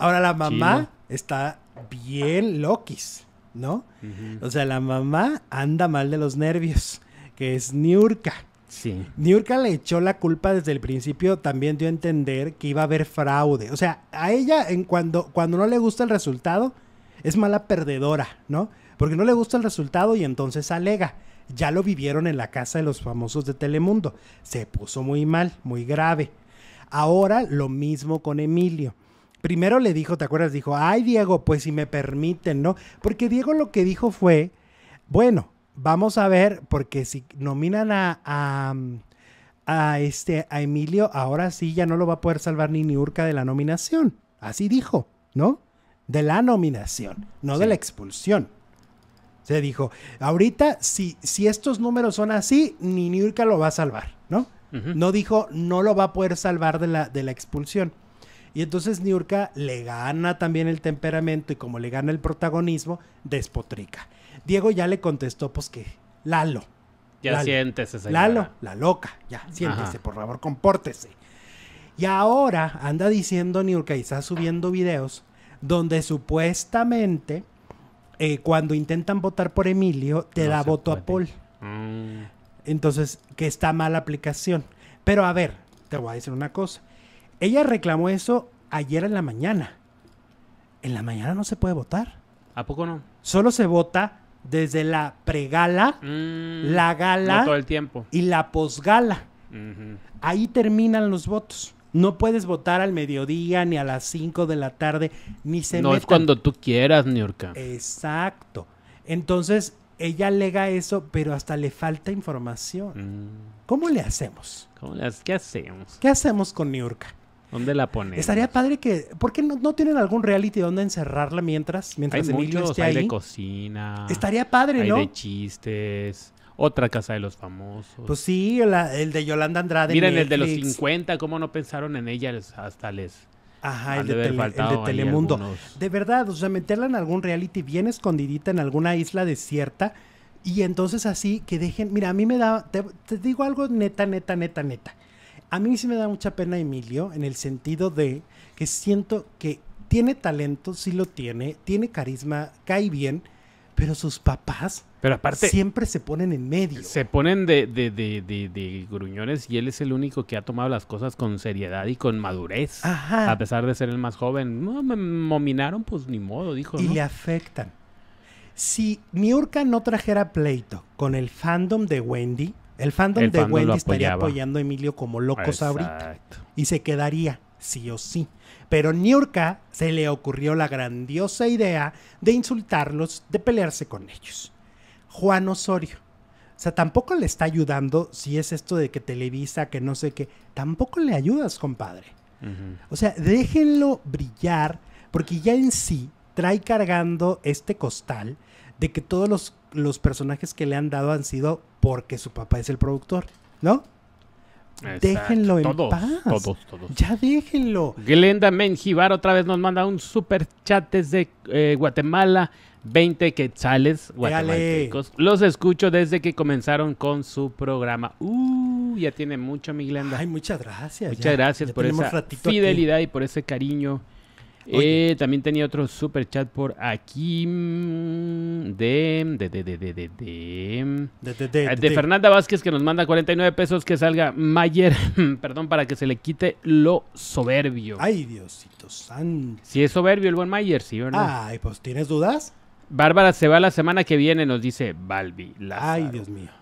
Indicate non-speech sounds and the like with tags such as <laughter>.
Ahora la mamá está bien loquis, ¿no? O sea, la mamá anda mal de los nervios, que es Niurka. Sí. Niurka le echó la culpa desde el principio, también dio a entender que iba a haber fraude. O sea, a ella en cuando, cuando no le gusta el resultado, es mala perdedora, ¿no? Porque no le gusta el resultado y entonces alega. Ya lo vivieron en la casa de los famosos de Telemundo. Se puso muy mal, muy grave. Ahora lo mismo con Emilio primero le dijo, ¿te acuerdas? Dijo, ay Diego, pues si me permiten, ¿no? Porque Diego lo que dijo fue, bueno, vamos a ver, porque si nominan a, este, a Emilio, ahora sí ya no lo va a poder salvar ni Niurka de la nominación. Así dijo, ¿no? De la nominación, no de la expulsión. Se dijo, ahorita si, si estos números son así, ni Niurka lo va a salvar, ¿no? No dijo, no lo va a poder salvar de la, de la expulsión. Y entonces Niurka le gana también el temperamento y como le gana el protagonismo, despotrica. Diego ya le contestó, pues que, Lalo. Ya siéntese, Lalo, la loca, ya, siéntese, por favor, compórtese. Y ahora anda diciendo Niurka y está subiendo videos donde supuestamente eh, cuando intentan votar por Emilio, te da voto a Paul. Mm. Entonces, que está mala aplicación. Pero a ver, te voy a decir una cosa. Ella reclamó eso ayer en la mañana. En la mañana no se puede votar. ¿A poco no? Solo se vota desde la pregala, gala mm, la gala todo el tiempo. y la posgala. Ahí terminan los votos. No puedes votar al mediodía, ni a las 5 de la tarde, ni se No es cuando tú quieras, Niurka. Exacto. Entonces, ella alega eso, pero hasta le falta información. Mm. ¿Cómo le hacemos? ¿Qué hacemos? ¿Qué hacemos con Niurka? ¿Dónde la pone Estaría padre que. ¿Por qué no, tienen algún reality donde encerrarla mientras, mientras hay Emilio muchos, hay de cocina. Estaría padre, hay de chistes. Otra casa de los famosos. Pues sí, el de Yolanda Andrade. Miren, el de los 50, ¿cómo no pensaron en ella? Hasta les. Ajá, el de, Telemundo. De verdad, o sea, meterla en algún reality bien escondidita en alguna isla desierta. Y entonces así que dejen. Mira, a mí me da. te digo algo neta, neta, neta, neta. A mí sí me da mucha pena Emilio en el sentido de que siento que tiene talento, sí lo tiene, tiene carisma, cae bien, pero sus papás pero aparte, siempre se ponen en medio. Se ponen de, de, gruñones y él es el único que ha tomado las cosas con seriedad y con madurez. A pesar de ser el más joven. No, me nominaron, pues ni modo, dijo. Y le afectan. Si Miurka no trajera pleito con el fandom de Wendy, el fandom de Wendy estaría apoyando a Emilio como locos ahorita. Y se quedaría, sí o sí. Pero Niurka se le ocurrió la grandiosa idea de insultarlos, de pelearse con ellos. Juan Osorio. O sea, tampoco le está ayudando si es esto de que Televisa, que no sé qué. Tampoco le ayudas, compadre. O sea, déjenlo brillar, porque ya en sí trae cargando este costal de que todos los los personajes que le han dado han sido porque su papá es el productor, ¿no? Déjenlo en paz. Todos, todos. Ya déjenlo. Glenda Menjivar otra vez nos manda un super chat desde eh, Guatemala. 20 quetzales guatemaltecos. Los escucho desde que comenzaron con su programa. Uh, ya tiene mucho, mi Glenda. Ay, muchas gracias. Muchas gracias por esa fidelidad y por ese cariño eh, también tenía otro super chat por aquí mm, de de de de de de de, de, ah, Fernanda Vázquez que nos manda 49 pesos que salga Mayer, <laughs> perdón, para que se le quite lo soberbio. Ay, Diosito santo. Si es soberbio el buen Mayer, sí, ¿verdad? Ay, pues ¿tienes dudas? Bárbara se va la semana que viene, nos dice Balbi. Ay, Dios mío.